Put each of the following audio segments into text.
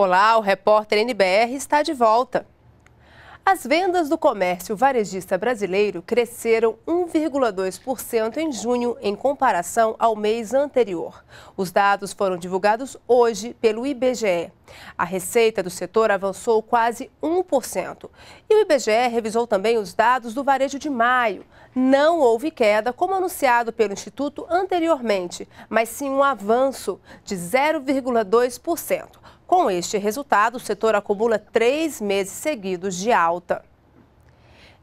Olá, o repórter NBR está de volta. As vendas do comércio varejista brasileiro cresceram 1,2% em junho em comparação ao mês anterior. Os dados foram divulgados hoje pelo IBGE. A receita do setor avançou quase 1%. E o IBGE revisou também os dados do varejo de maio. Não houve queda, como anunciado pelo Instituto anteriormente, mas sim um avanço de 0,2%. Com este resultado, o setor acumula três meses seguidos de alta.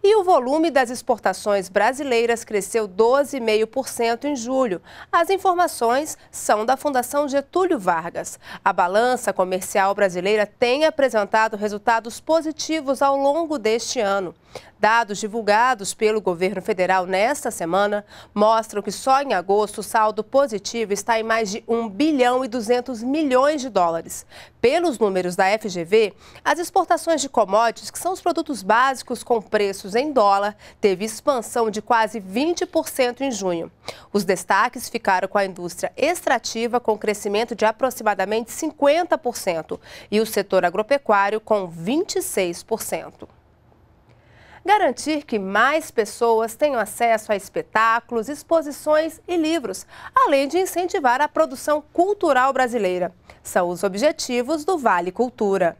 E o volume das exportações brasileiras cresceu 12,5% em julho. As informações são da Fundação Getúlio Vargas. A balança comercial brasileira tem apresentado resultados positivos ao longo deste ano. Dados divulgados pelo governo federal nesta semana mostram que só em agosto o saldo positivo está em mais de 1 bilhão e 200 milhões de dólares. Pelos números da FGV, as exportações de commodities, que são os produtos básicos com preços em dólar teve expansão de quase 20% em junho. Os destaques ficaram com a indústria extrativa, com crescimento de aproximadamente 50%, e o setor agropecuário, com 26% garantir que mais pessoas tenham acesso a espetáculos, exposições e livros, além de incentivar a produção cultural brasileira. São os objetivos do Vale Cultura.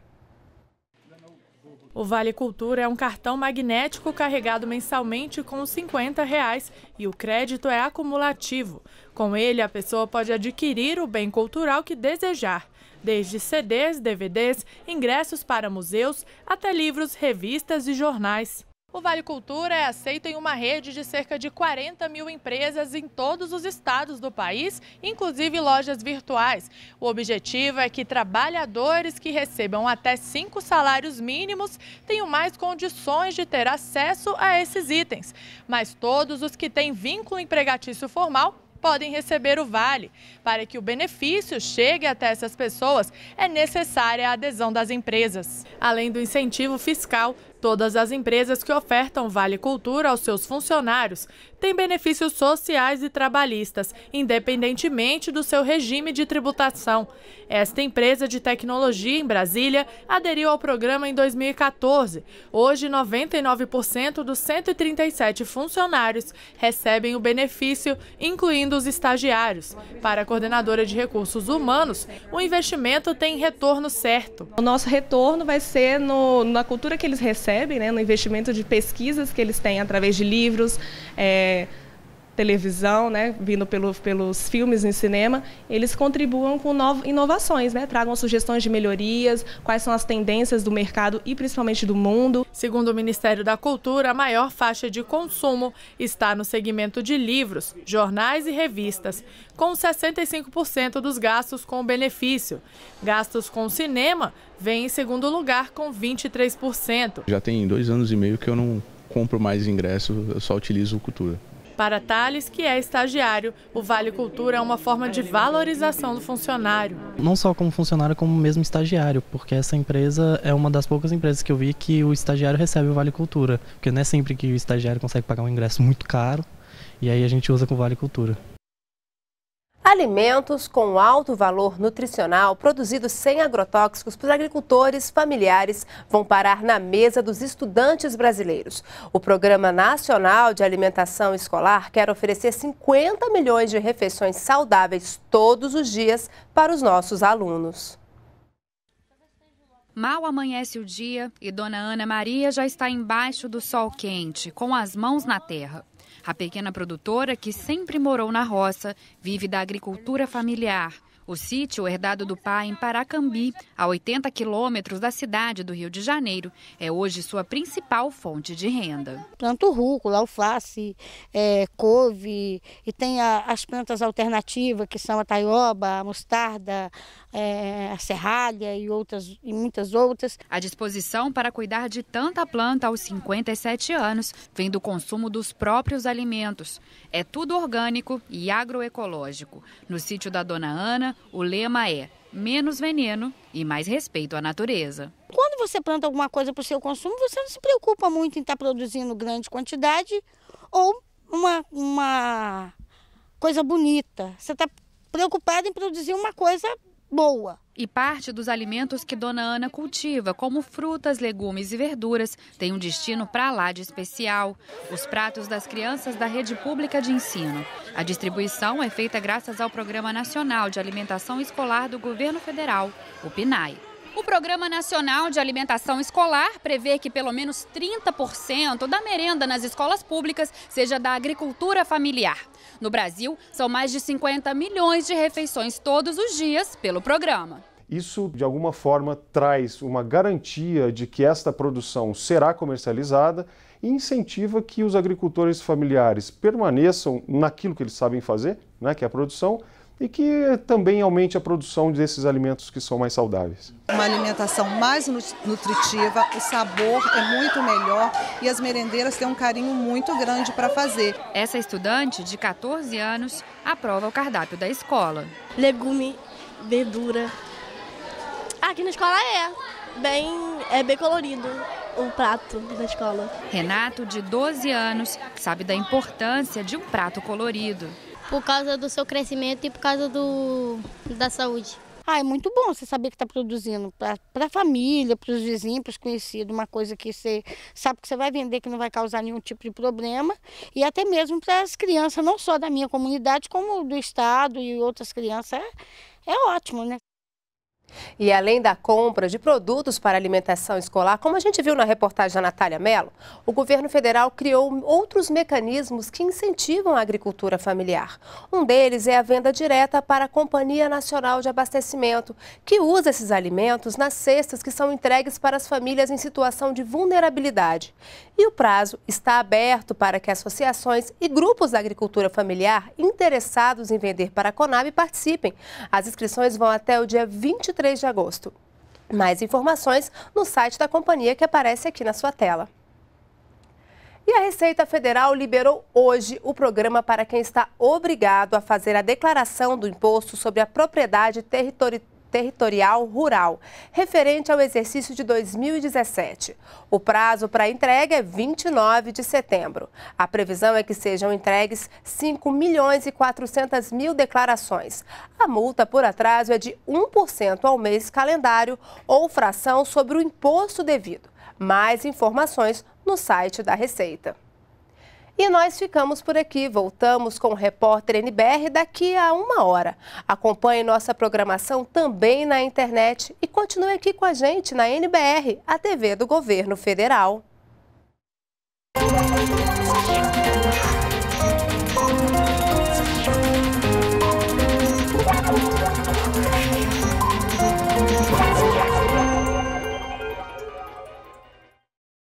O Vale Cultura é um cartão magnético carregado mensalmente com R$ 50 reais, e o crédito é acumulativo. Com ele, a pessoa pode adquirir o bem cultural que desejar, desde CDs, DVDs, ingressos para museus, até livros, revistas e jornais. O Vale Cultura é aceito em uma rede de cerca de 40 mil empresas em todos os estados do país, inclusive lojas virtuais. O objetivo é que trabalhadores que recebam até cinco salários mínimos tenham mais condições de ter acesso a esses itens. Mas todos os que têm vínculo empregatício formal podem receber o vale. Para que o benefício chegue até essas pessoas, é necessária a adesão das empresas. Além do incentivo fiscal, Todas as empresas que ofertam Vale Cultura aos seus funcionários têm benefícios sociais e trabalhistas, independentemente do seu regime de tributação. Esta empresa de tecnologia em Brasília aderiu ao programa em 2014. Hoje, 99% dos 137 funcionários recebem o benefício, incluindo os estagiários. Para a coordenadora de recursos humanos, o investimento tem retorno certo. O nosso retorno vai ser no, na cultura que eles recebem recebem, né, no investimento de pesquisas que eles têm através de livros, é, televisão, né, vindo pelo, pelos filmes em cinema, eles contribuam com novo, inovações, né, tragam sugestões de melhorias, quais são as tendências do mercado e principalmente do mundo. Segundo o Ministério da Cultura, a maior faixa de consumo está no segmento de livros, jornais e revistas, com 65% dos gastos com benefício. Gastos com cinema vem em segundo lugar com 23%. Já tem dois anos e meio que eu não compro mais ingresso, eu só utilizo o Cultura. Para Thales, que é estagiário, o Vale Cultura é uma forma de valorização do funcionário. Não só como funcionário, como mesmo estagiário, porque essa empresa é uma das poucas empresas que eu vi que o estagiário recebe o Vale Cultura, porque não é sempre que o estagiário consegue pagar um ingresso muito caro, e aí a gente usa com o Vale Cultura alimentos com alto valor nutricional produzidos sem agrotóxicos por agricultores familiares vão parar na mesa dos estudantes brasileiros. O Programa Nacional de Alimentação Escolar quer oferecer 50 milhões de refeições saudáveis todos os dias para os nossos alunos. Mal amanhece o dia e Dona Ana Maria já está embaixo do sol quente, com as mãos na terra. A pequena produtora, que sempre morou na roça, vive da agricultura familiar o sítio, herdado do pai em Paracambi, a 80 quilômetros da cidade do Rio de Janeiro, é hoje sua principal fonte de renda. Planto rúcula, alface, é, couve e tem a, as plantas alternativas que são a taioba, a mostarda, é, a serralha e, outras, e muitas outras. A disposição para cuidar de tanta planta aos 57 anos vem do consumo dos próprios alimentos. É tudo orgânico e agroecológico. No sítio da Dona Ana, o lema é menos veneno e mais respeito à natureza. Quando você planta alguma coisa para o seu consumo, você não se preocupa muito em estar tá produzindo grande quantidade ou uma, uma coisa bonita. Você está preocupado em produzir uma coisa boa. E parte dos alimentos que Dona Ana cultiva, como frutas, legumes e verduras, tem um destino para lá de especial. Os pratos das crianças da rede pública de ensino. A distribuição é feita graças ao Programa Nacional de Alimentação Escolar do Governo Federal, o PNAE. O Programa Nacional de Alimentação Escolar prevê que pelo menos 30% da merenda nas escolas públicas seja da agricultura familiar. No Brasil, são mais de 50 milhões de refeições todos os dias pelo programa. Isso, de alguma forma, traz uma garantia de que esta produção será comercializada e incentiva que os agricultores familiares permaneçam naquilo que eles sabem fazer, né, que é a produção, e que também aumente a produção desses alimentos que são mais saudáveis. Uma alimentação mais nutritiva, o sabor é muito melhor e as merendeiras têm um carinho muito grande para fazer. Essa estudante de 14 anos aprova o cardápio da escola. Legume, verdura. Aqui na escola é bem, é bem colorido o prato da escola. Renato, de 12 anos, sabe da importância de um prato colorido por causa do seu crescimento e por causa do, da saúde. Ah, é muito bom você saber que está produzindo para a família, para os vizinhos, para os conhecidos, uma coisa que você sabe que você vai vender, que não vai causar nenhum tipo de problema, e até mesmo para as crianças, não só da minha comunidade, como do estado e outras crianças. É, é ótimo, né? E além da compra de produtos para alimentação escolar, como a gente viu na reportagem da Natália Mello, o governo federal criou outros mecanismos que incentivam a agricultura familiar. Um deles é a venda direta para a Companhia Nacional de Abastecimento, que usa esses alimentos nas cestas que são entregues para as famílias em situação de vulnerabilidade. E o prazo está aberto para que associações e grupos da agricultura familiar interessados em vender para a Conab participem. As inscrições vão até o dia 23 3 de agosto. Mais informações no site da companhia que aparece aqui na sua tela. E a Receita Federal liberou hoje o programa para quem está obrigado a fazer a declaração do imposto sobre a propriedade territorial Territorial Rural, referente ao exercício de 2017. O prazo para entrega é 29 de setembro. A previsão é que sejam entregues 5 milhões e 400 mil declarações. A multa por atraso é de 1% ao mês calendário ou fração sobre o imposto devido. Mais informações no site da Receita. E nós ficamos por aqui. Voltamos com o repórter NBR daqui a uma hora. Acompanhe nossa programação também na internet e continue aqui com a gente na NBR, a TV do Governo Federal.